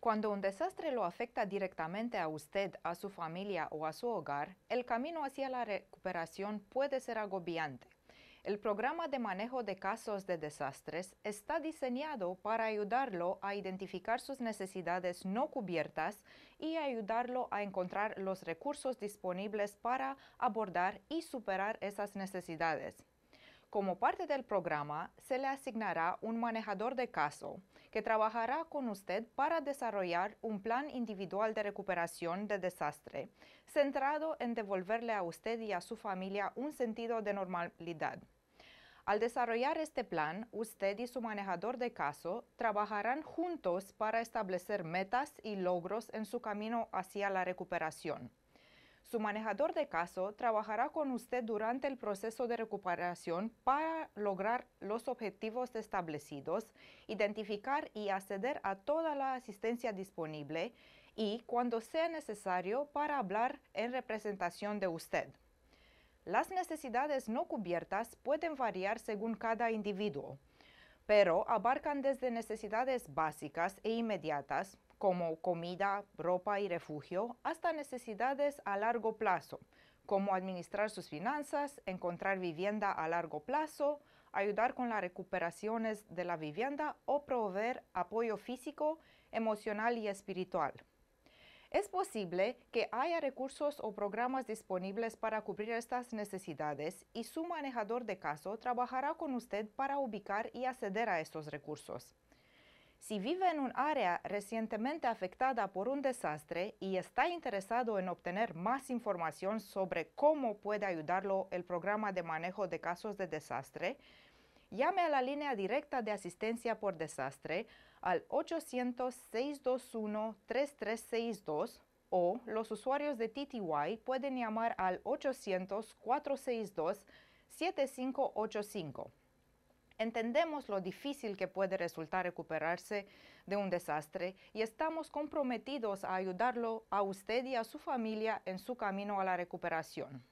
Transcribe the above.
Cuando un desastre lo afecta directamente a usted, a su familia o a su hogar, el camino hacia la recuperación puede ser agobiante. El programa de manejo de casos de desastres está diseñado para ayudarlo a identificar sus necesidades no cubiertas y ayudarlo a encontrar los recursos disponibles para abordar y superar esas necesidades. Como parte del programa, se le asignará un manejador de caso que trabajará con usted para desarrollar un plan individual de recuperación de desastre, centrado en devolverle a usted y a su familia un sentido de normalidad. Al desarrollar este plan, usted y su manejador de caso trabajarán juntos para establecer metas y logros en su camino hacia la recuperación. Su manejador de caso trabajará con usted durante el proceso de recuperación para lograr los objetivos establecidos, identificar y acceder a toda la asistencia disponible y, cuando sea necesario, para hablar en representación de usted. Las necesidades no cubiertas pueden variar según cada individuo, pero abarcan desde necesidades básicas e inmediatas como comida, ropa y refugio, hasta necesidades a largo plazo, como administrar sus finanzas, encontrar vivienda a largo plazo, ayudar con las recuperaciones de la vivienda o proveer apoyo físico, emocional y espiritual. Es posible que haya recursos o programas disponibles para cubrir estas necesidades y su manejador de caso trabajará con usted para ubicar y acceder a estos recursos. Si vive en un área recientemente afectada por un desastre y está interesado en obtener más información sobre cómo puede ayudarlo el programa de manejo de casos de desastre, llame a la línea directa de asistencia por desastre al 800-621-3362 o los usuarios de TTY pueden llamar al 800-462-7585 entendemos lo difícil que puede resultar recuperarse de un desastre y estamos comprometidos a ayudarlo a usted y a su familia en su camino a la recuperación.